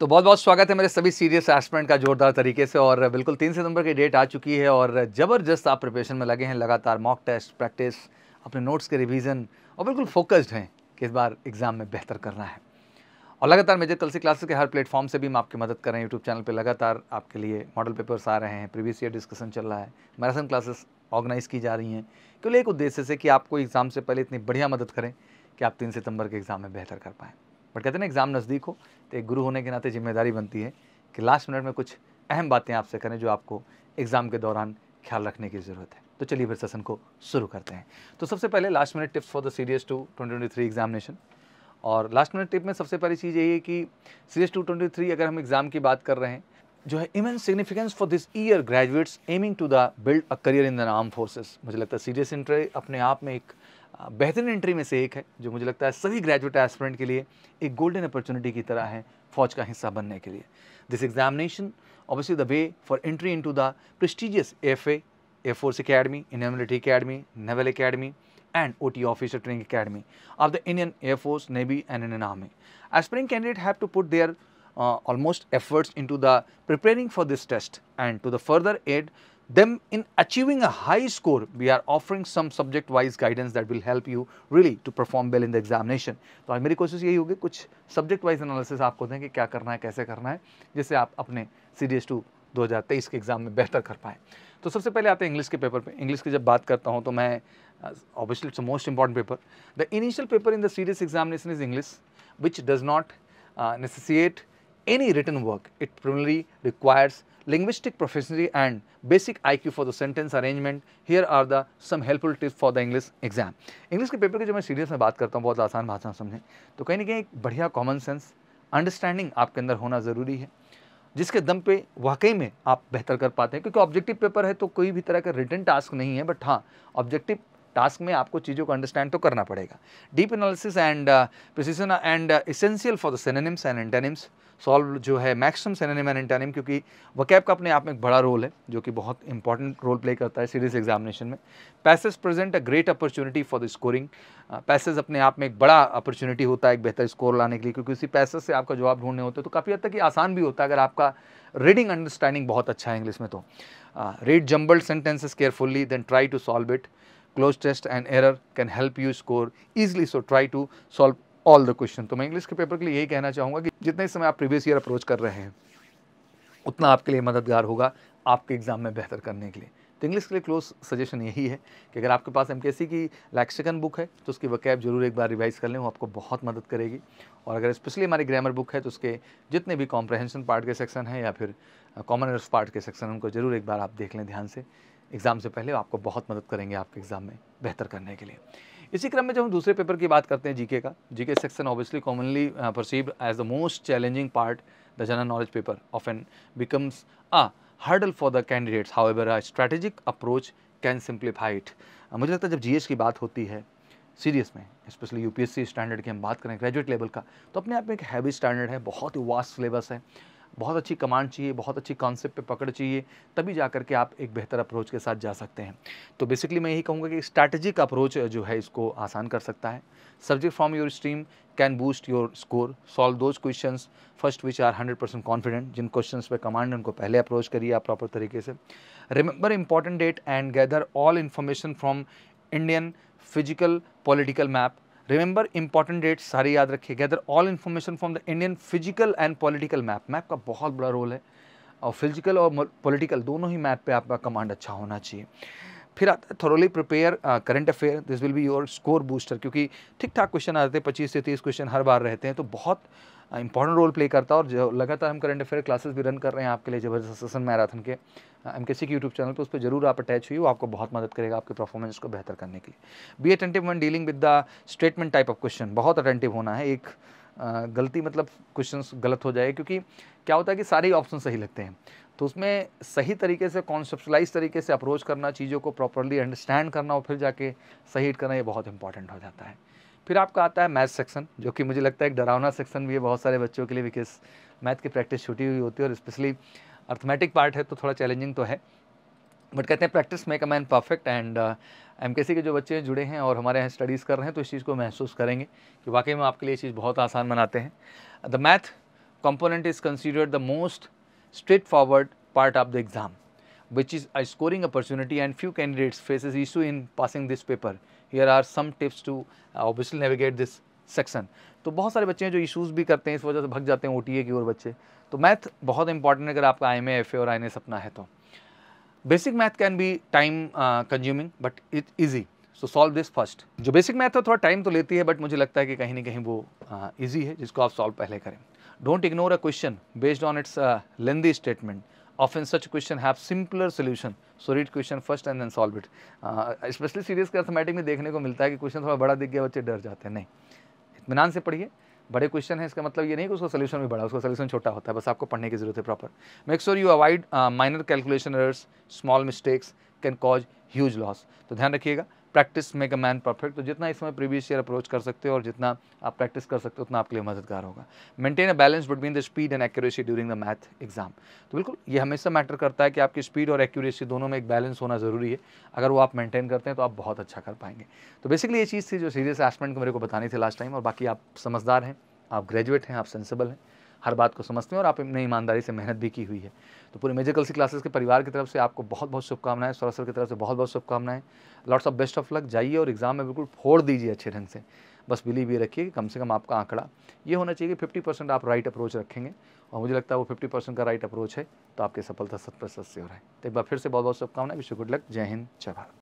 तो बहुत बहुत स्वागत है मेरे सभी सीरियस एस्पेंट का जोरदार तरीके से और बिल्कुल तीन सितंबर की डेट आ चुकी है और ज़बरदस्त आप प्रिपरेशन में लगे हैं लगातार मॉक टेस्ट प्रैक्टिस अपने नोट्स के रिवीजन और बिल्कुल फोकस्ड हैं कि इस बार एग्ज़ाम में बेहतर करना है और लगातार मेजर कल क्लासेस के हर प्लेटफॉर्म से भी हम आपकी मदद कर रहे हैं यूट्यूब चैनल पर लगातार आपके लिए मॉडल पेपर्स आ रहे हैं प्रीवियस ईयर डिस्कशन चल रहा है मैराथन क्लासेस ऑर्गेनाइज की जा रही हैं केवल एक उद्देश्य से कि आपको एग्ज़ाम से पहले इतनी बढ़िया मदद करें कि आप तीन सितंबर के एग्ज़ाम में बेहतर कर पाएँ बट कहते हैं ना एग्ज़ाम नज़दीक हो तो एक गुरु होने के नाते जिम्मेदारी बनती है कि लास्ट मिनट में कुछ अहम बातें आपसे करें जो आपको एग्ज़ाम के दौरान ख्याल रखने की ज़रूरत है तो चलिए फिर सेशन को शुरू करते हैं तो सबसे पहले last minute tips for the S two twenty three examination और लास्ट मिनट टिप में सबसे पहली चीज़ यही है कि सीरियस टू ट्वेंटी थ्री अगर हम एग्ज़ाम की बात कर रहे हैं जो है even significance for this year graduates aiming to the build a career in the arm forces मुझे लगता है सीरियस इंटर अपने आप में एक बेहतरीन एंट्री में से एक है जो मुझे लगता है सभी ग्रेजुएट एस्पिरेंट के लिए एक गोल्डन अपॉर्चुनिटी की तरह है फौज का हिस्सा बनने के लिए this examination obviously the way for entry into the prestigious F A air force academy Indian military academy naval academy and O T officer training academy of the Indian air force navy and Indian army aspirant candidate have to put their efforts in to the preparing for this test and to the further aid them in achieving a high score, we are offering some subject wise guidance that will help you really to perform well in the examination. to aaj meri koshish yahi hogi kuch subject wise analysis aapko दें ki kya karna hai kaise karna hai jisse aap apne cds2 2023 S two दो हज़ार तेईस के exam में बेहतर कर पाएँ तो सबसे पहले आते हैं इंग्लिश के पेपर पे इंग्लिश की जब बात करता हूँ तो मैं obviously it's most important paper the initial paper in the serious examination is English which does not necessitate any written work. It primarily requires linguistic proficiency and basic IQ for the sentence arrangement. Here are the some helpful tips for the English exam. English के paper की जो मैं serious में बात करता हूँ बहुत आसान भाषा समझें तो कहीं ना कहीं एक बढ़िया कॉमन सेंस अंडरस्टैंडिंग आपके अंदर होना ज़रूरी है जिसके दम पे वाकई में आप बेहतर कर पाते हैं क्योंकि ऑब्जेक्टिव पेपर है तो कोई भी तरह का रिटर्न टास्क नहीं है बट हाँ ऑब्जेक्टिव टास्क में आपको चीज़ों को अंडरस्टैंड तो करना पड़ेगा deep analysis and precision and essential for the synonyms and antonyms solve जो है मैक्सिमम सेनेम एंड एंटेनिम क्योंकि वकैब का अपने आप में एक बड़ा रोल है जो कि बहुत इंपॉर्टेंट रोल प्ले करता है सीरीज एग्जामिनेशन में passage present a great opportunity for the scoring passage अपने आप में एक बड़ा अपॉर्चुनिटी होता है एक बेहतर स्कोर लाने के लिए क्योंकि उसी पैसेज से आपका जवाब ढूंढने होते हैं तो काफ़ी हद तक ये आसान भी होता है अगर आपका रीडिंग अंडरस्टैंडिंग बहुत अच्छा है इंग्लिश में तो read jumbled sentences carefully then try to solve it closed test and error can help you score easily. So try to solve all the question. तो मैं इंग्लिश के पेपर के लिए यही कहना चाहूँगा कि जितने समय आप प्रीवियस ईयर अप्रोच कर रहे हैं उतना आपके लिए मददगार होगा आपके एग्ज़ाम में बेहतर करने के लिए तो इंग्लिश के लिए क्लोज सजेशन यही है कि अगर आपके पास एम की लैक्सिकन बुक है तो उसकी वकैब जरूर एक बार रिवाइज़ कर लें वो आपको बहुत मदद करेगी और अगर स्पेशली हमारी ग्रामर बुक है तो उसके जितने भी कॉम्प्रहेंशन पार्ट के सेक्शन हैं या फिर कॉमन पार्ट के सेक्शन उनको ज़रूर एक बार आप देख लें ध्यान से एग्ज़ाम से पहले आपको बहुत मदद करेंगे आपके एग्ज़ाम में बेहतर करने के लिए इसी क्रम में जब हम दूसरे पेपर की बात करते हैं जीके का GK section obviously commonly perceive as the most challenging part the general knowledge paper of becomes becomes a for for the candidates however approach strategic approach can Uh, मुझे लगता है जब GS की बात होती है serious में specially UPSC standard की हम बात करें ग्रेजुएट लेवल का तो अपने आप में एक हैवी स्टैंडर्ड है बहुत ही वास्ट सिलेबस है बहुत अच्छी कमांड चाहिए बहुत अच्छी कॉन्सेप्ट पे पकड़ चाहिए तभी जा करके आप एक बेहतर अप्रोच के साथ जा सकते हैं तो बेसिकली मैं यही कहूँगा कि स्ट्रैटेजिक अप्रोच जो है इसको आसान कर सकता है subject from your stream can boost your score solve those question first which are hundred percent confident जिन क्वेश्चन पर कमांड उनको पहले अप्रोच करिए आप प्रॉपर तरीके से remember important date and gather all information from Indian physical political map remember important dates सारे याद रखिए gather all information from the Indian physical and political map map का बहुत बड़ा रोल है और फिजिकल और पॉलिटिकल दोनों ही मैप पे आपका कमांड अच्छा होना चाहिए फिर आता है thoroughly prepare current affair this will be your score booster क्योंकि ठीक ठाक क्वेश्चन आते हैं पच्चीस से तीस क्वेश्चन हर बार रहते हैं तो बहुत इंपॉर्टेंट रोल प्ले करता है और जो लगातार हम करंट अफेयर क्लासेस भी रन कर रहे हैं आपके लिए जबरदस्त सेशन मैराथन के एम के सी के यूट्यूब चैनल पर उस पर जरूर आप अटैच हुई वो आपको बहुत मदद करेगा आपके परफॉर्मेंस को बेहतर करने के लिए be attentive when dealing with the statement type of question बहुत अटेंटिव होना है एक गलती मतलब क्वेश्चन गलत हो जाए क्योंकि क्या होता है कि सारे ऑप्शन सही लगते हैं तो उसमें सही तरीके से कॉन्सेप्चुलाइज तरीके से अप्रोच करना चीज़ों को प्रॉपरली अंडरस्टैंड करना और फिर जाके सही करना ये बहुत इंपॉर्टेंट हो जाता है फिर आपका आता है मैथ सेक्शन जो कि मुझे लगता है एक डरावना सेक्शन भी है बहुत सारे बच्चों के लिए बिकॉज मैथ की प्रैक्टिस छुटी हुई होती है और स्पेशली अर्थमेटिक पार्ट है तो थोड़ा चैलेंजिंग तो है बट कहते हैं practice make a man perfect and M के जो बच्चे जुड़े हैं और हमारे यहाँ स्टडीज़ कर रहे हैं तो इस चीज़ को महसूस करेंगे कि वाकई में आपके लिए चीज़ बहुत आसान बनाते हैं the math is considered the most straight forward part of the exam which is I scoring opportunity and few candidates faces issue in passing this paper here are some tips to obviously navigate this section तो बहुत सारे बच्चे हैं जो issues भी करते हैं इस वजह से भग जाते हैं ओ की ओर बच्चे तो मैथ बहुत इंपॉर्टेंट है अगर आपका आई एम एफ और आई अपना है तो basic math can be time consuming but it easy so solve this first जो बेसिक मैथ है थोड़ा टाइम तो लेती है बट मुझे लगता है कि कहीं ना कहीं वो ईजी uh, है जिसको आप सॉल्व पहले करें don't ignore a question based on its lengthy statement often such question have simpler solution so read question first and then solve it uh, especially serious के अर्थमेटिक में देखने को मिलता है कि क्वेश्चन थोड़ा बड़ा दिख गया बच्चे डर जाते हैं नहीं इतमान से पढ़िए बड़े क्वेश्चन है इसका मतलब ये नहीं कि उसका सोल्यूशन भी बड़ा उसका सोल्यूशन छोटा होता है बस आपको पढ़ने की जरूरत है proper make sure you avoid minor calculation errors small mistakes can cause huge loss तो ध्यान रखिएगा practice make a man perfect तो जितना इसमें प्रीवियस ईयर अप्रोच कर सकते हो और जितना आप प्रैक्टिस कर सकते हो उतना आपके लिए मददगार होगा maintain a balance between the speed and accuracy during the math exam तो बिल्कुल ये हमेशा मैटर करता है कि आपकी स्पीड और एक्यूरेसी दोनों में एक बैलेंस होना जरूरी है अगर वो आप मेंटेन करते हैं तो आप बहुत अच्छा कर पाएंगे तो बेसिकली ये चीज़ थी जो सीरियस एस्पेक्ट को मेरे को बतानी थी लास्ट टाइम और बाकी आप समझदार हैं आप ग्रेजुएट हैं आप सेंसिबल हैं हर बात को समझते हैं और आपने ईमानदारी से मेहनत भी की हुई है तो पूरे मेजर कलसी क्लासेस के परिवार की तरफ से आपको बहुत बहुत शुभकामनाएं सरसर की तरफ से बहुत बहुत शुभकामनाएं lots of best of luck जाइए और एग्ज़ाम में बिल्कुल फोड़ दीजिए अच्छे ढंग से बस बिलीव ये रखिए कि कम से कम आपका आंकड़ा ये होना चाहिए कि फिफ्टी परसेंट आप राइट अप्रोच रखेंगे और मुझे लगता है वो फिफ्टी परसेंट का राइट अप्रोच है तो आपकी सफलता सत प्रतिशत से हो रहा है तो एक बार फिर से बहुत बहुत शुभकामनाएं विश्व गुड लक जय हिंद जय भारत